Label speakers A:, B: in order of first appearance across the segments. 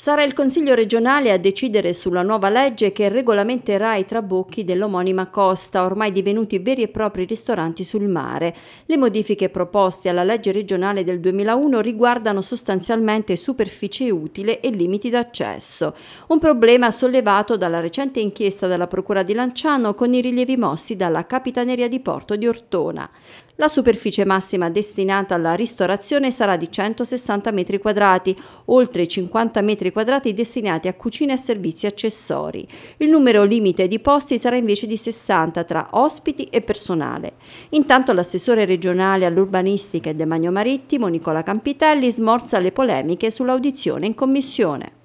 A: Sarà il Consiglio regionale a decidere sulla nuova legge che regolamenterà i trabocchi dell'omonima costa, ormai divenuti veri e propri ristoranti sul mare. Le modifiche proposte alla legge regionale del 2001 riguardano sostanzialmente superficie utile e limiti d'accesso. Un problema sollevato dalla recente inchiesta della Procura di Lanciano con i rilievi mossi dalla Capitaneria di Porto di Ortona. La superficie massima destinata alla ristorazione sarà di 160 metri quadrati, oltre 50 metri quadrati destinati a cucina e servizi accessori. Il numero limite di posti sarà invece di 60 tra ospiti e personale. Intanto l'assessore regionale all'urbanistica e demanio marittimo Nicola Campitelli smorza le polemiche sull'audizione in commissione.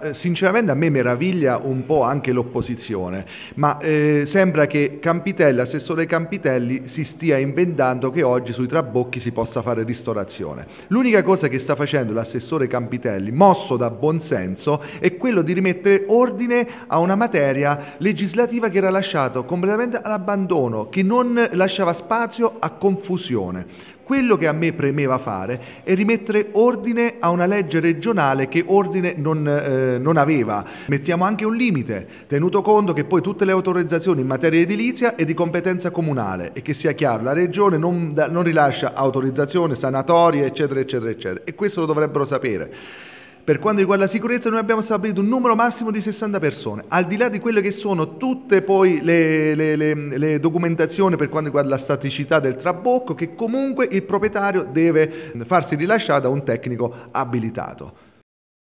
B: Eh, sinceramente a me meraviglia un po' anche l'opposizione, ma eh, sembra che Campitelli, assessore Campitelli, si stia inventando che oggi sui trabocchi si possa fare ristorazione. L'unica cosa che sta facendo l'assessore Campitelli, mosso da buonsenso, è quello di rimettere ordine a una materia legislativa che era lasciata completamente all'abbandono, che non lasciava spazio a confusione. Quello che a me premeva fare è rimettere ordine a una legge regionale che ordine non... Eh, non aveva. Mettiamo anche un limite, tenuto conto che poi tutte le autorizzazioni in materia edilizia è di competenza comunale e che sia chiaro, la Regione non, non rilascia autorizzazioni, sanatorie, eccetera, eccetera, eccetera. E questo lo dovrebbero sapere. Per quanto riguarda la sicurezza noi abbiamo stabilito un numero massimo di 60 persone, al di là di quelle che sono tutte poi le, le, le, le, documentazioni per quanto riguarda la staticità del trabocco che comunque il proprietario deve farsi rilasciare da un tecnico abilitato.